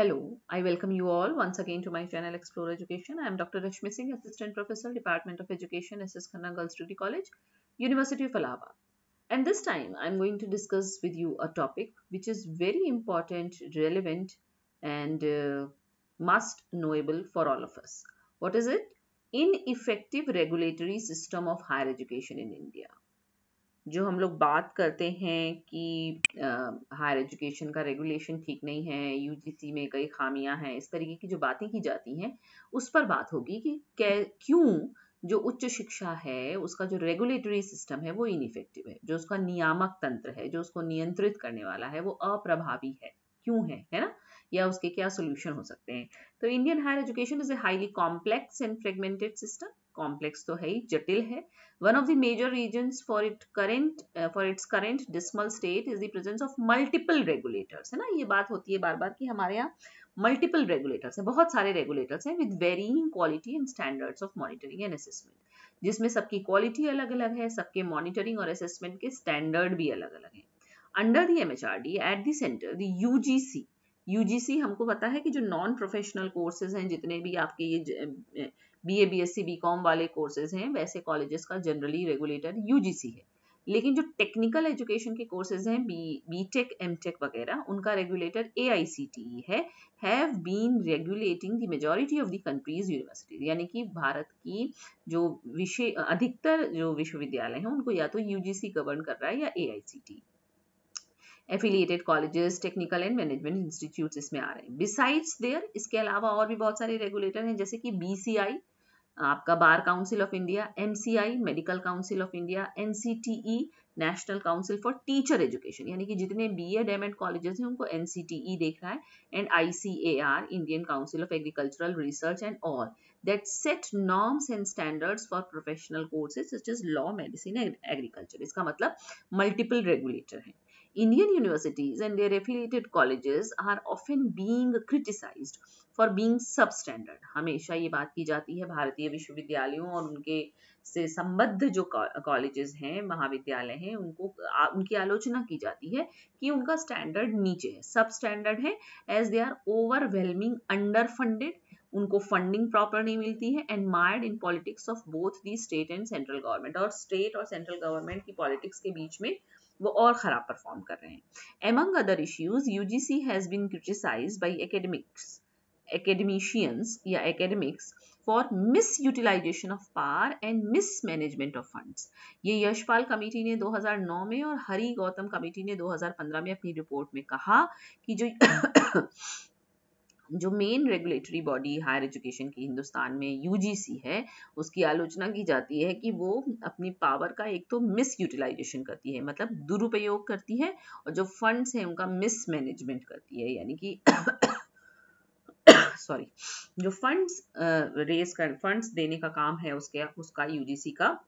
Hello, I welcome you all once again to my channel Explore Education. I am Dr. Rashmi Singh, Assistant Professor, Department of Education, SS Khanna Girls Study College, University of Allahabad. And this time I am going to discuss with you a topic which is very important, relevant and uh, must knowable for all of us. What is it? Ineffective regulatory system of higher education in India. जो हम लोग बात करते हैं कि higher education का regulation ठीक नहीं है यूजीसी में कई खामियां हैं इस तरीके की जो बातें की जाती हैं उस पर बात होगी कि क्यों जो उच्च शिक्षा है उसका जो रेगुलेटरी सिस्टम है वो इनफेक्टिव है जो उसका नियामक तंत्र है जो उसको नियंत्रित करने वाला है वो अप्रभावी है क्यों है है ना या उसके क्या सोल्यूशन हो सकते हैं तो Indian higher education is a highly complex and fragmented system complex तो है ही जटिल है one of the major reason for it current for its current dismal state is the presence of multiple regulators है ना ये बात होती है बार बार कि हमारे यहाँ मल्टीपल रेगुलेटर्स हैं बहुत सारे रेगुलेटर्स हैं with varying quality and standards of monitoring and assessment जिसमें सबकी क्वालिटी अलग अलग है सबके मॉनिटरिंग और असेसमेंट के स्टैंडर्ड भी अलग अलग हैं under the M H R D at the centre the U G C U G C हमको पता है कि जो नॉन प्रोफेशनल कोर्सेज हैं जितने भी आपके ये B A B S C B com वाले कोर्सेज हैं वैसे कॉलेजेस का generally regulator U G C है लेकिन जो टेक्निकल एजुकेशन के कोर्सेज हैं B B tech M tech वगैरह उनका regulator A I C T है have been regulating the majority of the country's universities यानी कि भारत की जो विषय अधिकतर जो विश्वविद्यालय हैं उनको या तो यू जी सी गवर्न कर रहा है या A I C T affiliated colleges technical and management institute इसमें आ रहे हैं बिसाइड्स देयर इसके अलावा और भी बहुत सारे रेगुलेटर हैं जैसे कि बी सी आई आपका bar council of India MCI medical council of India NCTE national council for teacher education यानी कि जितने B Ed M Ed colleges हैं उनको एनसीटीई देख रहा है and ICAR Indian council of agricultural research and all that set norms and standards for professional courses such is law medicine and agriculture इसका मतलब मल्टीपल रेगुलेटर है Indian universities and their affiliated colleges are often being criticized for being substandard. हमेशा ये बात की जाती है भारतीय विश्वविद्यालयों और उनके से संबद्ध जो कॉलेजेस हैं महाविद्यालय हैं उनको उनकी आलोचना की जाती है कि उनका स्टैंडर्ड नीचे है सब स्टैंडर्ड है as they are overwhelming under funded उनको फंडिंग प्रॉपर नहीं मिलती है and mired in politics of both the state and central government और स्टेट और सेंट्रल गवर्नमेंट की पॉलिटिक्स के बीच में वो और ख़राब परफॉर्म कर रहे हैं among other issues U G C has been criticise by academics academicians या academics for mis utilisation of of and mis management of funds ये यशपाल कमेटी ने 2009 में और हरी गौतम कमेटी ने 2015 में अपनी रिपोर्ट में कहा कि जो जो main regulatory body higher education की हिंदुस्तान में यूजीसी है उसकी आलोचना की जाती है कि वो अपनी पावर का एक तो मिस यूटिलाइजेशन करती है मतलब दुरुपयोग करती है और जो फंड्स हैं उनका मिस मैनेजमेंट करती है यानी कि सॉरी जो फंड्स रेज कर फंड्स देने का काम है उसके उसका यूजीसी का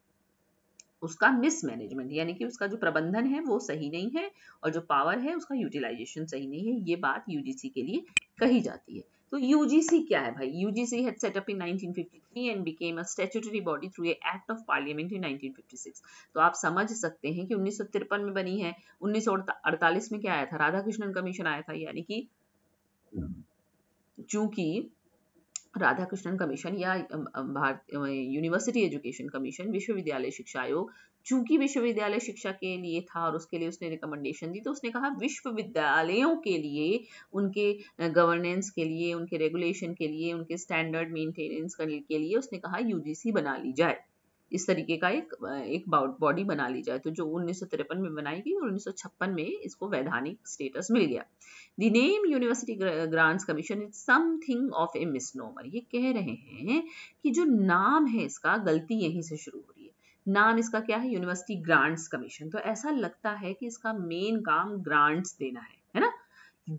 उसका मिसमैनेजमेंट यानी कि उसका जो प्रबंधन है वो सही नहीं है और जो पावर है उसका यूटिलाइजेशन सही नहीं है ये बात यूजीसी के लिए कही जाती है तो यूजीसी क्या है भाई UGC had set up in 1953 and became a statutory body through a act of parliament in 1956 तो आप समझ सकते हैं कि उन्नीस में बनी है उन्नीस में क्या आया था राधाकृष्णन कमीशन आया था यानी कि हम्म। चूंकि राधा कृष्णन कमीशन या भारत यूनिवर्सिटी एजुकेशन कमीशन विश्वविद्यालय शिक्षा आयोग चूंकि विश्वविद्यालय शिक्षा के लिए था और उसके लिए उसने रिकमेंडेशन दी तो उसने कहा विश्वविद्यालयों के लिए उनके गवर्नेंस के लिए उनके रेगुलेशन के लिए उनके स्टैंडर्ड मेंटेनेंस करने के लिए उसने कहा यूजीसी बना ली जाए इस तरीके का एक एक बॉडी बना ली जाए तो जो उन्नीस में बनाई गई और उन्नीस में इसको वैधानिक स्टेटस मिल गया the name university grants commission is something of a misnomer ये कह रहे हैं कि जो नाम है इसका गलती यहीं से शुरू हो रही है नाम इसका क्या है यूनिवर्सिटी ग्रांट्स कमीशन तो ऐसा लगता है कि इसका मेन काम ग्रांट्स देना है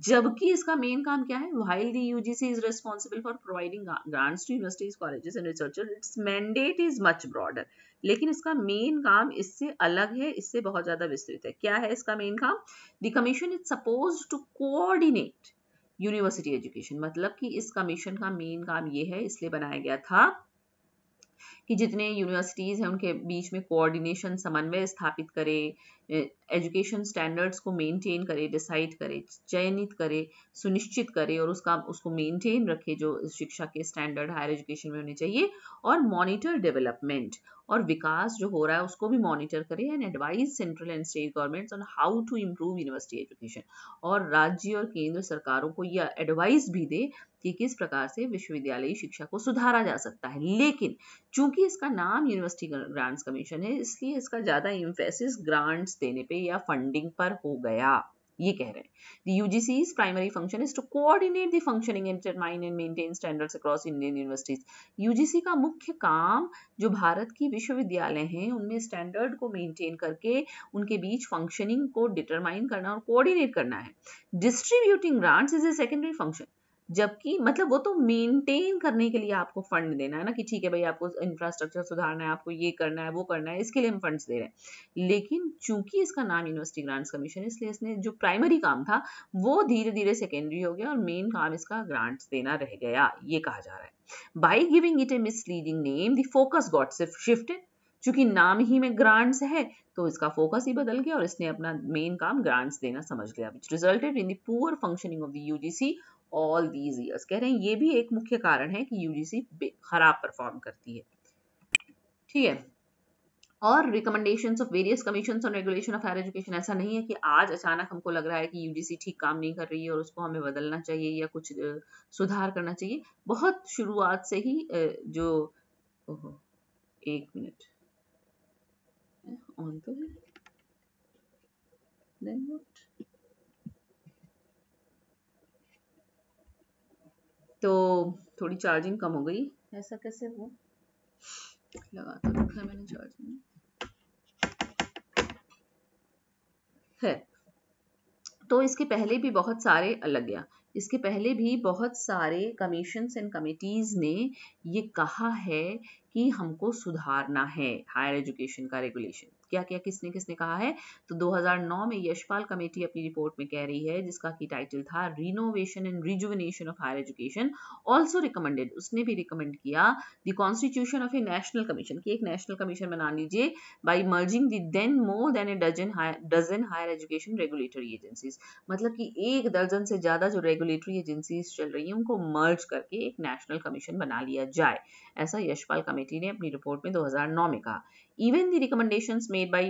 जबकि इसका मेन काम क्या है while the UGC is responsible for providing grants to universities colleges and researcher its mandate is much broader लेकिन इसका मेन काम इससे अलग है इससे बहुत ज्यादा विस्तृत है क्या है इसका मेन काम the commission is suppose to coordinate university education मतलब कि इस कमीशन का मेन काम ये है इसलिए बनाया गया था कि जितने यूनिवर्सिटीज़ हैं उनके बीच में कोऑर्डिनेशन समन्वय स्थापित करे एजुकेशन स्टैंडर्ड्स को मेंटेन करे डिसाइड करे चयनित करे सुनिश्चित करे और उसका उसको मेंटेन रखे जो शिक्षा के स्टैंडर्ड हायर एजुकेशन में होने चाहिए और मॉनिटर डेवलपमेंट और विकास जो हो रहा है उसको भी मॉनिटर करे and advise central and state governments on how to improve university education और राज्य और केंद्र सरकारों को यह एडवाइस भी दे कि किस प्रकार से विश्वविद्यालयी शिक्षा को सुधारा जा सकता है लेकिन चूंकि इसका नाम यूनिवर्सिटी ग्रांट्स कमीशन है इसलिए इसका ज़्यादा इम्फेसिस ग्रांट्स फंड्स देने पे या फंडिंग पर हो गया ये कह रहे हैं UGC primary function is to coordinate the functioning and and maintain standards across Indian universities UGC का मुख्य काम जो भारत की विश्वविद्यालय हैं उनमें स्टैंडर्ड को मेंटेन करके उनके बीच फंक्शनिंग को डिटरमाइन करना और कोऑर्डिनेट करना है distributing grants is a secondary function जबकि मतलब वो तो मेंटेन करने के लिए आपको फंड देना है ना कि ठीक है भाई आपको इंफ्रास्ट्रक्चर सुधारना है आपको ये करना है वो करना है इसके लिए हम फंड्स दे रहे हैं लेकिन चूंकि इसका नाम यूनिवर्सिटी ग्रांट्स कमीशन इसलिए इसने जो प्राइमरी काम था वो धीरे धीरे सेकेंडरी हो गया और मेन काम इसका ग्रांट्स देना रह गया ये कहा जा रहा है by giving it a misleading name दोकस फोकस गॉट शिफ्ट चूंकि नाम ही में ग्रांट्स है तो इसका फोकस ही बदल गया और इसने अपना मेन काम ग्रांट्स देना समझ लिया which resulted in the poor functioning of the UGC all these years कह रहे हैं ये भी एक मुख्य कारण है कि यूजीसी खराब परफॉर्म करती है ठीक है और recommendation of various commission on regulation of higher education ऐसा नहीं है कि आज अचानक हमको लग रहा है कि यूजीसी ठीक काम नहीं कर रही है और उसको हमें बदलना चाहिए या कुछ सुधार करना चाहिए बहुत शुरुआत से ही जो ओहो एक मिनट ऑन तो है देन तो थोड़ी चार्जिंग कम हो गई ऐसा कैसे हो लगा तो रखा है मैंने चार्जिंग खैर तो इसके पहले भी बहुत सारे अलग गया इसके पहले भी बहुत सारे कमीशन एंड कमिटीज़ ने ये कहा है कि हमको सुधारना है हायर एजुकेशन का रेगुलेशन क्या क्या किसने किसने कहा है तो 2009 में यशपाल कमेटी अपनी रिपोर्ट में कह रही है जिसका की टाइटल था renovation and rejuvenation of higher education also recommended उसने भी रिकमेंड किया the constitution of a national commission की एक नेशनल कमीशन बना लीजिए by merging the more than a dozen dozen higher education regulatory agencies मतलब कि एक दर्जन से ज़्यादा जो रेगुलेटरी एजेंसीज चल रही है उनको मर्ज करके एक नेशनल कमीशन बना लिया जाए ऐसा यशपाल कमेटी ने अपनी रिपोर्ट में 2009 में कहा even the recommendations made by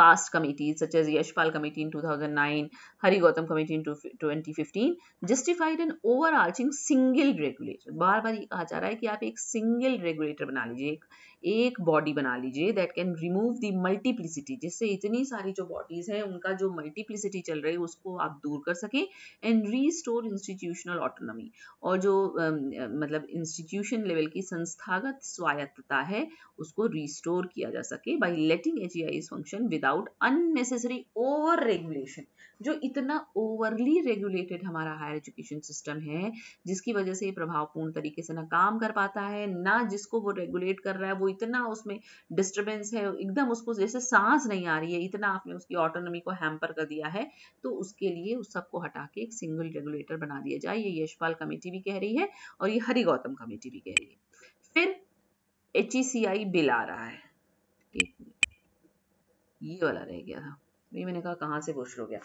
past committees such as Yashpal Committee in 2009, Hari Gautam Committee in 2015 justified an overarching single regulator. bar bar ye kaha ja raha hai ki aap ek single regulator bana lijiye एक body बना लीजिए that can remove the multiplicity जिससे इतनी सारी जो bodies हैं उनका जो मल्टीप्लिसिटी चल रही है उसको आप दूर कर सकें एंड रीस्टोर इंस्टीट्यूशनल ऑटोनॉमी और जो मतलब इंस्टीट्यूशन लेवल की संस्थागत स्वायत्तता है उसको रिस्टोर किया जा सके by letting each function without unnecessary over regulation जो इतना ओवरली रेगुलेटेड हमारा हायर एजुकेशन सिस्टम है जिसकी वजह से प्रभावपूर्ण तरीके से ना काम कर पाता है ना जिसको वो रेगुलेट कर रहा है वो इतना उसमें डिस्टर्बेंस है एकदम उसको जैसे सांस नहीं आ रही है इतना आपने उसकी ऑटोनोमी को हैम्पर कर दिया है तो उसके लिए उस सबको हटा के एक सिंगल रेगुलेटर बना दिया जाए ये यशपाल कमेटी भी कह रही है और ये हरी गौतम कमेटी भी कह रही है फिर एच e बिल आ रहा है ये वाला रह गया था ये मैंने कहा कहाँ से बुश हो गया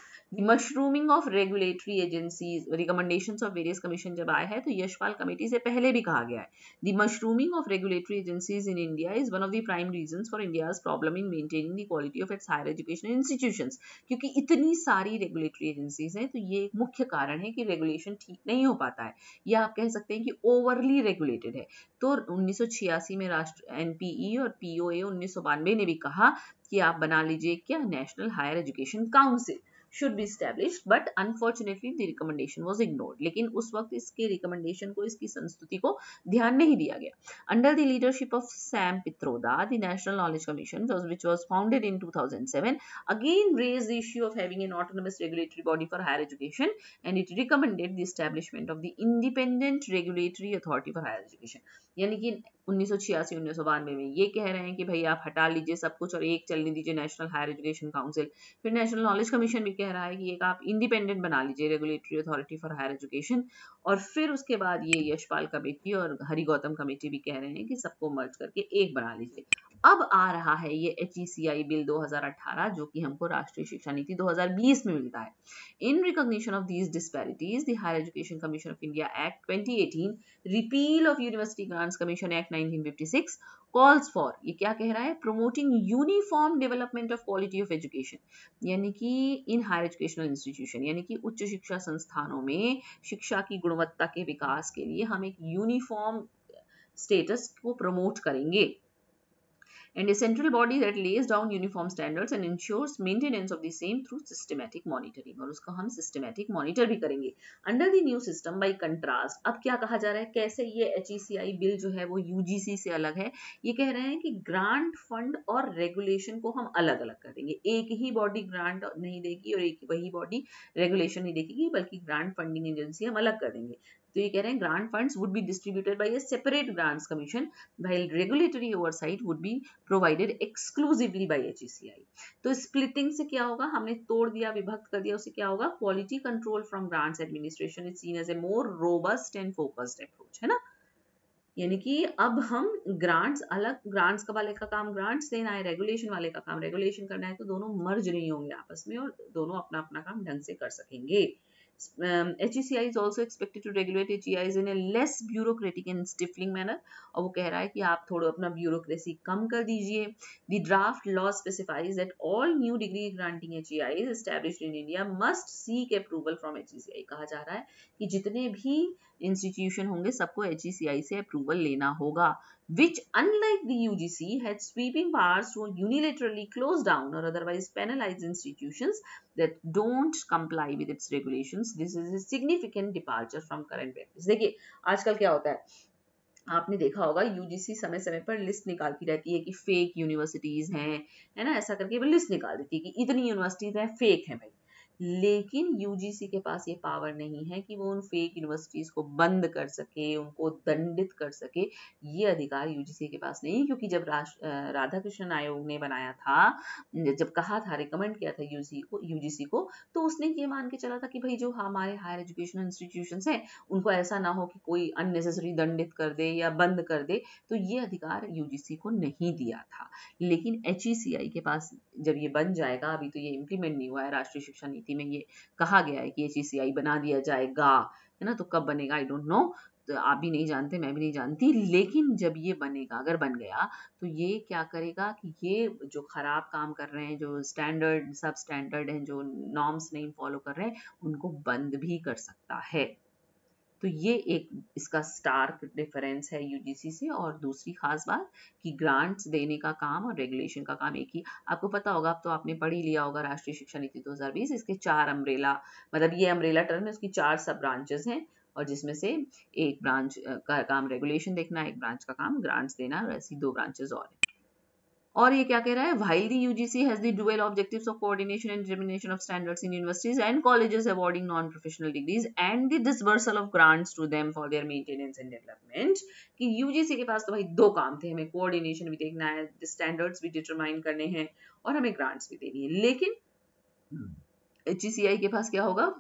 mushrooming of regulatory agencies recommendation of various commission जब आया है तो यशपाल कमेटी से पहले भी कहा गया है the mushrooming of regulatory agencies in India is one of the prime reason for India's problem in maintaining the quality of its higher education institution क्योंकि इतनी सारी रेगुलेटरी एजेंसीज हैं तो ये मुख्य कारण है कि रेगुलेशन ठीक नहीं हो पाता है या आप कह सकते हैं कि ओवरली रेगुलेटेड है तो उन्नीस में राष्ट्र एनपीई e और पीओए उन्नीस ने भी कहा कि आप बना लीजिए क्या national higher education council should be established but unfortunately the recommendation was ignored lekin us waqt iske recommendation ko iski sanstuti ko dhyan nahi diya gaya under the leadership of Sam Pitroda the National Knowledge Commission was, which was founded in 2007 again raised the issue of having an autonomous regulatory body for higher education and it recommended the establishment of the independent regulatory authority for higher education यानी कि 1986 1992 में ये कह रहे हैं कि भाई आप हटा लीजिए सब कुछ और एक चलने दीजिए नेशनल हायर एजुकेशन काउंसिल फिर नेशनल नॉलेज कमीशन भी कह रहा है कि एक आप इंडिपेंडेंट बना लीजिए regulatory authority for higher education और फिर उसके बाद ये यशपाल कमेटी और हरि गौतम कमेटी भी कह रहे हैं कि सबको मर्ज करके एक बना लीजिए अब आ रहा है ये एच बिल 2018 जो कि हमको राष्ट्रीय शिक्षा नीति 2020 में मिलता है in recognition of these disparities the higher education commission of India act 2018 repeal of university grants commission act 1956 calls for ये क्या कह रहा है promoting uniform development of quality of education यानी कि इन हायर एजुकेशनल इंस्टीट्यूशन यानी कि उच्च शिक्षा संस्थानों में शिक्षा की गुण गुणवत्ता के विकास के लिए हम एक यूनिफॉर्म स्टेटस को प्रमोट करेंगे and a central body that lays down uniform standards and ensures maintenance of the same through systematic monitoring और उसको हम systematic monitor भी करेंगे under the new system by contrast अब क्या कहा जा रहा है कैसे ये HECI bill जो है वो UGC से अलग है ये कह रहे हैं कि grant fund और regulation को हम अलग अलग कर देंगे एक ही body grant नहीं देगी और एक वही body regulation नहीं देगी बल्कि grant funding agency हम अलग कर देंगे तो ये कह रहे हैं grant funds would be distributed by a separate grants commission while regulatory oversight would be provided exclusively by HECI तो स्प्लिटिंग से क्या होगा हमने तोड़ दिया विभक्त कर दिया उससे क्या होगा quality control from grants administration is seen as a more robust and focused approach है ना यानी कि अब हम ग्रांट्स अलग ग्रांट्स का वाले का काम ग्रांट्स देना है रेगुलेशन वाले का काम रेगुलेशन करना है तो दोनों मर्ज नहीं होंगे आपस में और दोनों अपना अपना काम ढंग से कर सकेंगे H E C I is also expected to regulate H E I in a less bureaucratic in stifling manner और वो कह रहा है कि आप थोड़ा अपना ब्यूरोक्रेसी कम कर दीजिए the draft law specifies that all new degree granting H E I is in India must seek approval from H E C I कहा जा रहा है कि जितने भी इंस्टीट्यूशन होंगे सबको एच ई सी आई से अप्रूवल लेना होगा which unlike the U G C had sweeping powers unilaterally close down और otherwise penalise institution that don't comply with its regulation means this is a significant departure from current practice देखिए आजकल क्या होता है आपने देखा होगा यूजीसी समय समय पर लिस्ट निकालती रहती है कि फेक यूनिवर्सिटीज़ हैं है ना ऐसा करके वो लिस्ट निकाल देती है कि इतनी यूनिवर्सिटीज़ हैं फेक हैं भाई लेकिन यूजीसी के पास ये पावर नहीं है कि वो उन फेक यूनिवर्सिटीज़ को बंद कर सके उनको दंडित कर सके ये अधिकार यूजीसी के पास नहीं क्योंकि जब राधा कृष्ण आयोग ने बनाया था जब कहा था रिकमेंड किया था यूजी को यूजीसी को तो उसने ये मान के चला था कि भाई जो हमारे हायर एजुकेशन इंस्टीट्यूशन हैं उनको ऐसा ना हो कि कोई अननेसेसरी दंडित कर दे या बंद कर दे तो ये अधिकार यूजीसी को नहीं दिया था लेकिन एच e के पास जब ये बन जाएगा अभी तो ये इम्प्लीमेंट नहीं हुआ है राष्ट्रीय शिक्षा नीति नीति में ये कहा गया है कि ये चीज सीआई बना दिया जाएगा है ना तो कब बनेगा आई डोंट नो तो आप भी नहीं जानते मैं भी नहीं जानती लेकिन जब ये बनेगा अगर बन गया तो ये क्या करेगा कि ये जो खराब काम कर रहे हैं जो स्टैंडर्ड सब स्टैंडर्ड हैं जो नॉर्म्स नहीं फॉलो कर रहे हैं उनको बंद भी कर सकता है तो ये एक इसका स्टार्क डिफरेंस है यूजीसी से और दूसरी खास बात कि ग्रांट्स देने का काम और रेगुलेशन का काम एक ही आपको पता होगा अब तो आपने पढ़ ही लिया होगा राष्ट्रीय शिक्षा नीति 2020 इसके चार अम्ब्रेला मतलब ये अम्ब्रेला टर्म है उसकी चार सब ब्रांचेस हैं और जिसमें से एक ब्रांच का काम रेगुलेशन देखना एक ब्रांच का काम ग्रांट्स देना और ऐसी दो ब्रांचेज और हैं और ये क्या कह रहा है why the UGC has the dual objectives of coordination and determination of standards in universities and colleges awarding non professional degrees and the disbursal of grants to them for their maintenance and development कि UGC के पास तो भाई दो काम थे हमें coordination भी देखना है स्टैंडर्ड्स भी डिटरमाइन करने हैं और हमें ग्रांट्स भी देनी है लेकिन एचसीआई हम्म। के पास क्या होगा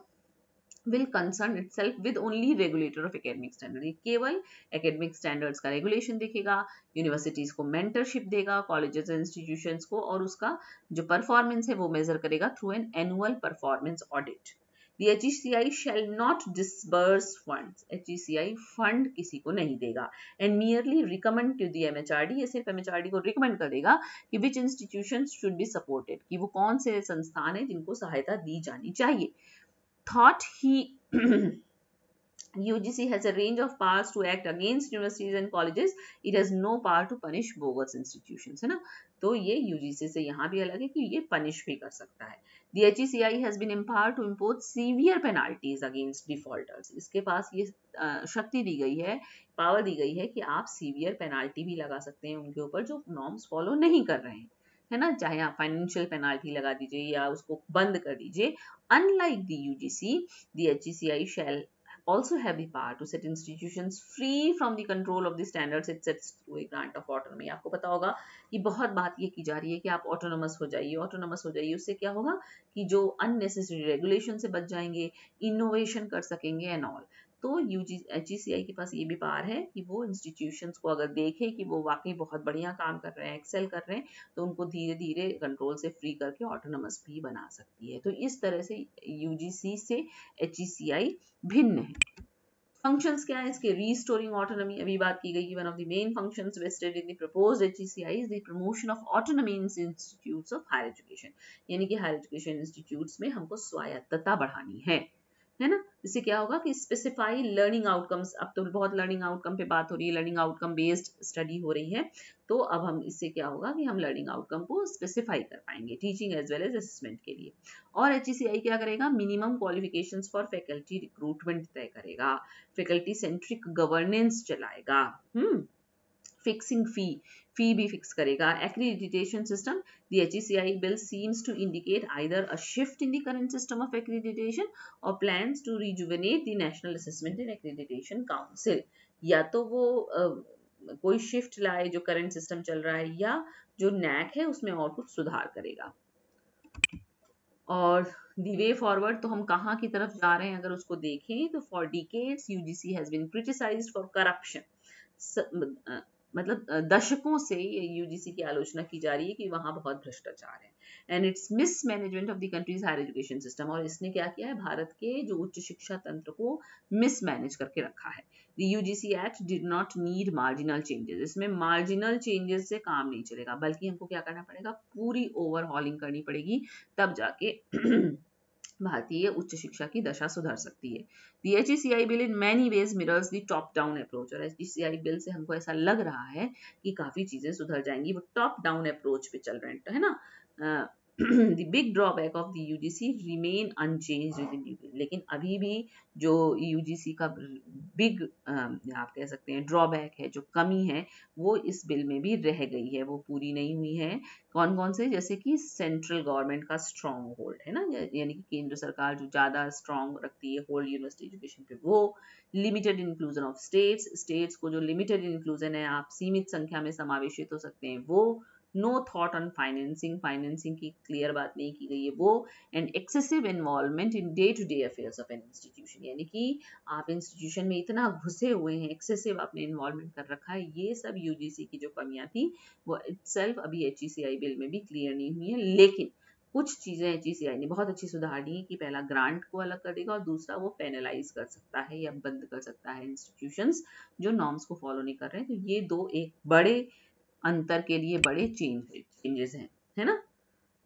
will concern itself with only regulator of academic standard ये केवल academic standards का regulation देखेगा universities को mentorship देगा colleges and institutions को और उसका जो performance है वो measure करेगा through an annual performance audit the HECI shall not disburse funds HECI fund किसी को नहीं देगा and merely recommend to the MHRD ये सिर्फ MHRD को recommend कर देगा कि which institutions should be supported कि वो कौन से संस्थान है जिनको सहायता दी जानी चाहिए thought he UGC has a range of powers to act against universities and colleges. It has no power to punish bogus institutions. है ना तो ये UGC से यहाँ भी अलग है कि ये punish भी कर सकता है The HECI has been empowered to impose severe penalties against defaulters. इसके पास ये शक्ति दी गई है power दी गई है कि आप severe penalty भी लगा सकते हैं उनके ऊपर जो norms follow नहीं कर रहे हैं है ना चाहे आप फाइनेंशियल पेनाल्टी लगा दीजिए या उसको बंद कर दीजिए unlike the UGC the C shall also have the power to set institutions free from the control of the standards it sets through a grant आपको पता होगा कि बहुत बात ये की जा रही है कि आप ऑटोनमस हो जाइए ऑटोनमस हो जाइए उससे क्या होगा कि जो अननेसेसरी रेगुलेशन से बच जाएंगे इनोवेशन कर सकेंगे एंड ऑल तो यू जी के पास ये भी पार है कि वो इंस्टीट्यूशंस को अगर देखे कि वो वाकई बहुत बढ़िया काम कर रहे हैं एक्सेल कर रहे हैं तो उनको धीरे धीरे कंट्रोल से फ्री करके ऑटोनमस भी बना सकती है तो इस तरह से यू से एच भिन्न है फंक्शंस क्या है इसके रीस्टोरिंग ऑटोनॉमी अभी बात की गई one of the main functions vested in the proposed HCI is the promotion of autonomy in institutes of higher education यानी कि हायर एजुकेशन इंस्टीट्यूट्स में हमको स्वायत्तता बढ़ानी है है ना इससे क्या होगा कि स्पेसिफाई लर्निंग आउटकम्स अब तो बहुत लर्निंग आउटकम पे बात हो रही है लर्निंग आउटकम बेस्ड स्टडी हो रही है तो अब हम इससे क्या होगा कि हम लर्निंग आउटकम को स्पेसिफाई कर पाएंगे teaching as well as assessment के लिए और एच क्या करेगा minimum qualification for faculty recruitment तय करेगा फैकल्टी सेंट्रिक गवर्नेंस चलाएगा hmm fixing fee fee bhi fix karega accreditation system the heci bill seems to indicate either a shift in the current system of accreditation or plans to rejuvenate the national assessment and accreditation council ya to wo uh, कोई shift लाए जो current system चल रहा है या जो NAAC है उसमें और कुछ सुधार करेगा और दी वे फॉरवर्ड तो हम कहाँ की तरफ जा रहे हैं अगर उसको देखें तो for decades UGC has been criticised for corruption मतलब दशकों से यूजीसी की आलोचना की जा रही है कि वहाँ बहुत भ्रष्टाचार है and its mis management of the country's higher education system और इसने क्या किया है भारत के जो उच्च शिक्षा तंत्र को मिसमैनेज करके रखा है the UGC act did not need marginal changes इसमें मार्जिनल चेंजेस से काम नहीं चलेगा बल्कि हमको क्या करना पड़ेगा पूरी ओवरहॉलिंग करनी पड़ेगी तब जाके भारतीय उच्च शिक्षा की दशा सुधार सकती है the H C bill in many ways mirrors the top down approach और H D C I bill से हमको ऐसा लग रहा है कि काफ़ी चीज़ें सुधर जाएंगी वो टॉप डाउन अप्रोच पे चल रहे हैं तो है ना the big drawback of the U G C remain unchange लेकिन अभी भी जो यू जी सी का बिग आप कह सकते हैं ड्रॉबैक है जो कमी है वो इस बिल में भी रह गई है वो पूरी नहीं हुई है कौन कौन से जैसे कि सेंट्रल गवर्नमेंट का स्ट्रॉन्ग होल्ड है ना यानी कि केंद्र सरकार जो ज़्यादा स्ट्रॉन्ग रखती है होल्ड यूनिवर्सिटी एजुकेशन पे वो limited inclusion of states states को जो लिमिटेड इंक्लूजन है आप सीमित संख्या में समावेशित हो सकते हैं वो no thought on financing financing की क्लियर बात नहीं की गई है वो and excessive involvement in day to day affairs of an institution यानी कि आप इंस्टीट्यूशन में इतना घुसे हुए हैं एक्सेसिव आपने इन्वॉल्वमेंट कर रखा है ये सब यू की जो कमियाँ थी वो इट अभी एच बिल e में भी क्लियर नहीं हुई है लेकिन कुछ चीज़ें एच e ने बहुत अच्छी सुधार दी है कि पहला ग्रांट को अलग कर देगा और दूसरा वो पेनलाइज कर सकता है या बंद कर सकता है इंस्टीट्यूशंस जो नॉर्म्स को फॉलो नहीं कर रहे हैं तो ये दो एक बड़े अंतर के लिए बड़े चेंज चेंजेस हैं है ना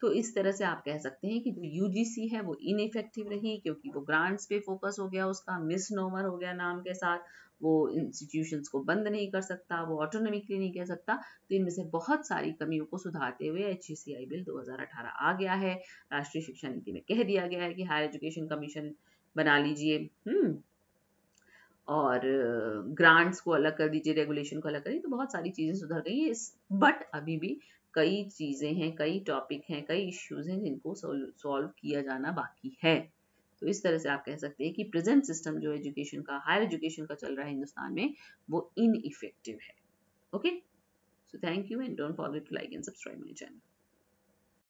तो इस तरह से आप कह सकते हैं कि जो यूजीसी है वो इनफेक्टिव रही क्योंकि वो ग्रांट्स पे फोकस हो गया उसका मिसनोमर हो गया नाम के साथ वो इंस्टीट्यूशंस को बंद नहीं कर सकता वो ऑटोनॉमिकली नहीं कह सकता तो इनमें से बहुत सारी कमियों को सुधारते हुए एच बिल 2018 आ गया है राष्ट्रीय शिक्षा नीति में कह दिया गया है कि हायर एजुकेशन कमीशन बना लीजिए हम्म और ग्रांट्स को अलग कर दीजिए रेगुलेशन को अलग करिए तो बहुत सारी चीज़ें सुधर गई है बट अभी भी कई चीज़ें हैं कई टॉपिक हैं कई इश्यूज हैं जिनको सॉल्व किया जाना बाकी है तो इस तरह से आप कह सकते हैं कि प्रेजेंट सिस्टम जो एजुकेशन का हायर एजुकेशन का चल रहा है हिंदुस्तान में वो इन इफेक्टिव है okay so thank you and don't forget to like and subscribe my channel